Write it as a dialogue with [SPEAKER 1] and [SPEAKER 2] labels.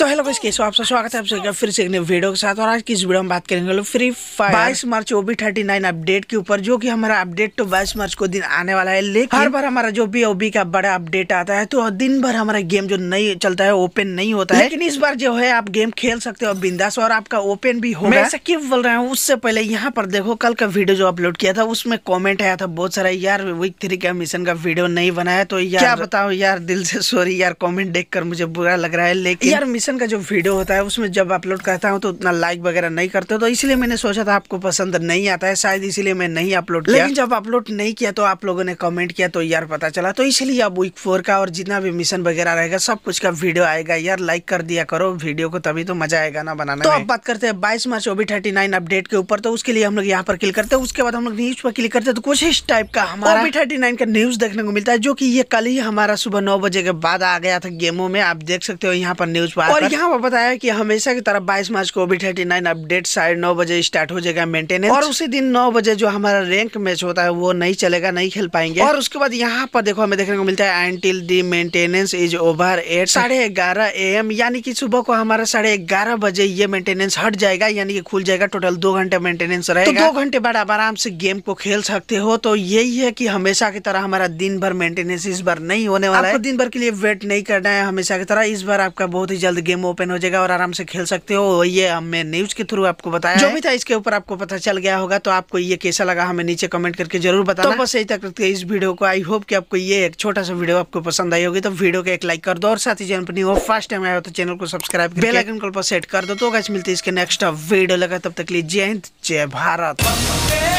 [SPEAKER 1] तो hello guys कैसे हो आपका स्वागत है आप सभी का फिर से एक नए वीडियो के साथ और आज की इस वीडियो में बात करेंगे लोग फ्री फायर बाईस मार्च बी थर्टी नाइन अपडेट के ऊपर जो कि हमारा अपडेट तो बाईस मार्च को दिन आने वाला है लेकिन हर बार हमारा जो भी ओबी का बड़ा अपडेट आता है तो दिन भर हमारा गेम जो नहीं चलता है ओपन नहीं होता है लेकिन इस बार जो है आप गेम खेल सकते हो बिंदास और आपका ओपन भी होगा ऐसा क्यों बोल रहा हूँ उससे पहले यहाँ पर देखो कल का वीडियो जो अपलोड किया था उसमें कॉमेंट आया था बहुत सारा यार वीक थ्री का मिशन का वीडियो नहीं बनाया तो यार बताओ यार दिल से सॉरी यार कॉमेंट देख मुझे बुरा लग रहा है लेकिन यार मिशन रिएक्शन का जो वीडियो होता है उसमें जब अपलोड करता हूँ तो उतना लाइक वगैरह नहीं करते तो इसलिए मैंने सोचा था आपको पसंद नहीं आता है शायद इसीलिए मैं नहीं अपलोड किया लेकिन जब अपलोड नहीं किया तो आप लोगों ने कमेंट किया तो यार पता चला तो इसलिए अब वीक फोर का और जितना भी मिशन वगैरह रहेगा सब कुछ का वीडियो आएगा यार लाइक कर दिया करो वीडियो को तभी तो मजा आएगा ना बनाना तो अब बात करते हैं बाईस मार्च ओबी थर्टी नाइन अपडेट के ऊपर तो उसके लिए हम लोग यहाँ पर क्लिक करते हैं उसके बाद हम लोग न्यूज पर क्लिक करते हैं तो कुछ इस टाइप का हमारा ओबी थर्टी नाइन का न्यूज देखने को मिलता है जो की ये कल ही हमारा सुबह नौ बजे के बाद आ गया था गेमों में आप देख सकते हो यहाँ पर न्यूज पर और यहाँ पर बताया कि हमेशा की तरह 22 मार्च को कोविड थर्टी नाइन अपडेट साढ़े नौ बजे स्टार्ट हो जाएगा मेंटेनेंस और उसी दिन नौ बजे जो हमारा रैंक मैच होता है वो नहीं चलेगा नहीं खेल पाएंगे और उसके बाद यहाँ पर देखो हमें देखने को मिलता है until the maintenance is over at साढ़े ग्यारह ए एम यानी कि सुबह को हमारा साढ़े ग्यारह बजे ये मेंटेनेंस हट जाएगा यानी कि खुल जाएगा टोटल दो घंटे मेंटेनेंस तो रहेगा तो दो घंटे बाद आप आराम से गेम को खेल सकते हो तो यही है कि हमेशा की तरह हमारा दिन भर मेंटेनेंस इस बार नहीं होने वाला है दिन भर के लिए वेट नहीं करना है हमेशा की तरह इस बार आपका बहुत ही जल्द गेम ओपन हो जाएगा और आराम से खेल सकते हो ये हमने न्यूज के थ्रू आपको बताया जो भी था इसके ऊपर आपको पता चल गया होगा तो आपको ये कैसा लगा हमें नीचे कमेंट करके जरूर बताओ तो बस यही तक रखते इस वीडियो को आई होप की आपको ये एक छोटा सा वीडियो आपको पसंद आई होगी तो वीडियो को एक लाइक कर दो और साथ ही चैनल हो फर्स्ट टाइम आया हो तो चैनल को सब्सक्राइब बेल आइकन कॉल पर सेट कर दो तो गैस मिलते हैं इसके नेक्स्ट वीडियो लगा तब तक लिए जय हिंद जय भारत